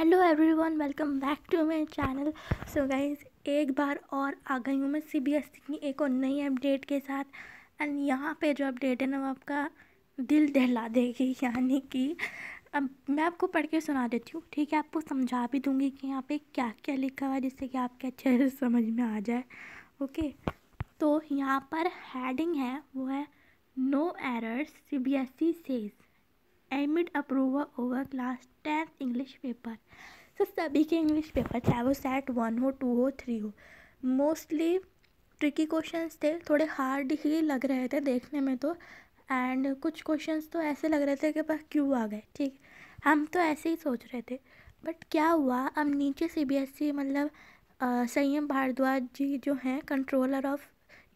hello everyone welcome back to my channel so guys एक बार और आ गई हूँ मैं सी बी एस की एक और नई अपडेट के साथ एंड यहाँ पे जो अपडेट है ना वो आपका दिल दहला देगी यानी कि अब मैं आपको पढ़ के सुना देती हूँ ठीक है आपको समझा भी दूँगी कि यहाँ पे क्या क्या लिखा हुआ है जिससे कि आपके अच्छे से समझ में आ जाए ओके तो यहाँ पर हैडिंग है वो है no errors C B S E says admit approval over class tenth English paper so सभी के इंग्लिश पेपर चाहे वो सेट वन हो टू हो थ्री हो मोस्टली ट्रिकी क्वेश्चंस थे थोड़े हार्ड ही लग रहे थे देखने में तो एंड कुछ क्वेश्चंस तो ऐसे लग रहे थे कि बस क्यों आ गए ठीक हम तो ऐसे ही सोच रहे थे बट क्या हुआ अब नीचे सी बी एस ई मतलब संयम भारद्वाज जी जो हैं कंट्रोलर ऑफ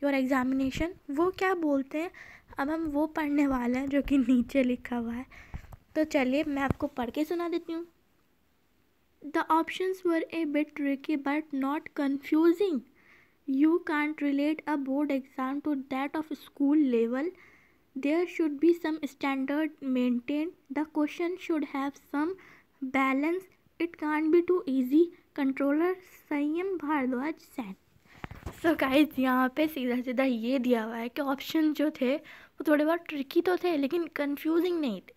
योर एग्ज़ामिनेशन वो क्या बोलते हैं अब हम वो पढ़ने वाले हैं जो कि नीचे लिखा हुआ है तो चलिए मैं आपको पढ़ के सुना देती हूँ the options were a bit tricky but not confusing you can't relate a board exam to that of school level there should be some standard maintain the question should have some balance it can't be too easy controller Sanyam Bhardwaj San so guys यहाँ पे सीधा सीधा ये दिया हुआ है कि option जो थे वो थोड़े बहुत ट्रिकी तो थे लेकिन कंफ्यूजिंग नहीं थे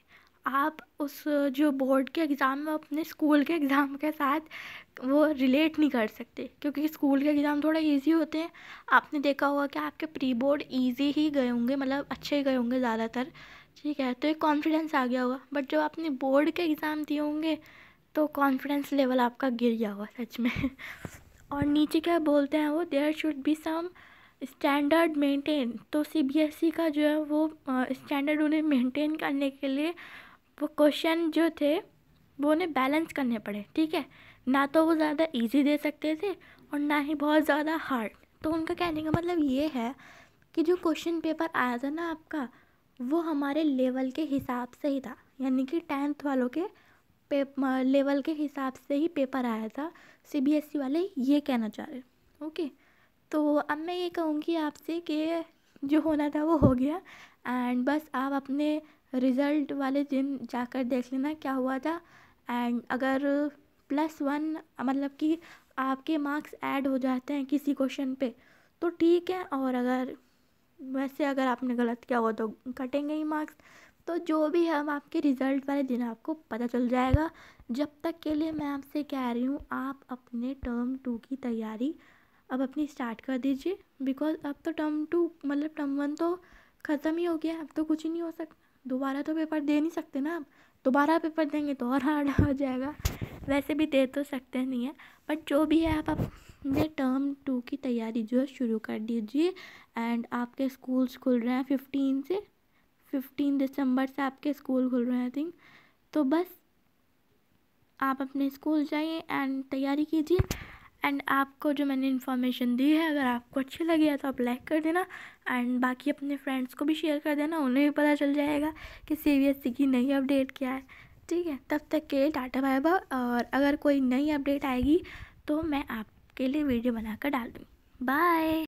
आप उस जो बोर्ड के एग्ज़ाम में अपने स्कूल के एग्ज़ाम के साथ वो रिलेट नहीं कर सकते क्योंकि स्कूल के एग्ज़ाम थोड़ा इजी होते हैं आपने देखा होगा कि आपके प्री बोर्ड इजी ही गए होंगे मतलब अच्छे ही गए होंगे ज़्यादातर ठीक है तो एक कॉन्फिडेंस आ गया होगा बट जब आपने बोर्ड के एग्ज़ाम दिए होंगे तो कॉन्फिडेंस लेवल आपका गिर गया होगा सच में और नीचे क्या बोलते हैं वो there should be some standard maintain तो सीबीएसई e का जो है वो स्टैंडर्ड उन्हें मेंटेन करने के लिए वो क्वेश्चन जो थे वो उन्हें बैलेंस करने पड़े ठीक है ना तो वो ज़्यादा इजी दे सकते थे और ना ही बहुत ज़्यादा हार्ड तो उनका कहने का मतलब ये है कि जो क्वेश्चन पेपर आया था ना आपका वो हमारे लेवल के हिसाब से ही था यानी कि टेंथ वालों के पे लेवल के हिसाब से ही पेपर आया था सीबीएसई e वाले ये कहना चाह रहे ओके तो अब मैं ये कहूँगी आपसे कि जो होना था वो हो गया एंड बस आप अपने रिज़ल्ट वाले दिन जाकर देख लेना क्या हुआ था एंड अगर प्लस वन मतलब कि आपके मार्क्स ऐड हो जाते हैं किसी क्वेश्चन पे तो ठीक है और अगर वैसे अगर आपने गलत किया हो तो कटेंगे ही मार्क्स तो जो भी है हम आपके रिज़ल्ट वाले दिन आपको पता चल जाएगा जब तक के लिए मैं आपसे कह रही हूँ आप अपने टर्म टू की तैयारी अब अपनी स्टार्ट कर दीजिए बिकॉज अब तो टर्म टू मतलब टर्म वन तो ख़त्म ही हो गया अब तो कुछ ही नहीं हो सकता दोबारा तो पेपर दे नहीं सकते ना आप दोबारा पेपर देंगे तो और हार्ड हो जाएगा वैसे भी दे तो सकते नहीं है बट जो भी है आप अपने टर्म टू की तैयारी जो है शुरू कर दीजिए एंड आपके स्कूल्स खुल रहे हैं फिफ्टीन से फिफ्टीन दिसंबर से आपके स्कूल खुल रहे हैं आई थिंक तो बस आप अपने स्कूल जाइए एंड तैयारी कीजिए एंड आपको जो मैंने इन्फॉर्मेशन दी है अगर आपको अच्छी लगी है तो आप लाइक कर देना एंड बाकी अपने फ्रेंड्स को भी शेयर कर देना उन्हें भी पता चल जाएगा कि सी e की नई अपडेट क्या है ठीक है तब तक के टाटा बाय बाय और अगर कोई नई अपडेट आएगी तो मैं आपके लिए वीडियो बनाकर डाल दूँगी बाय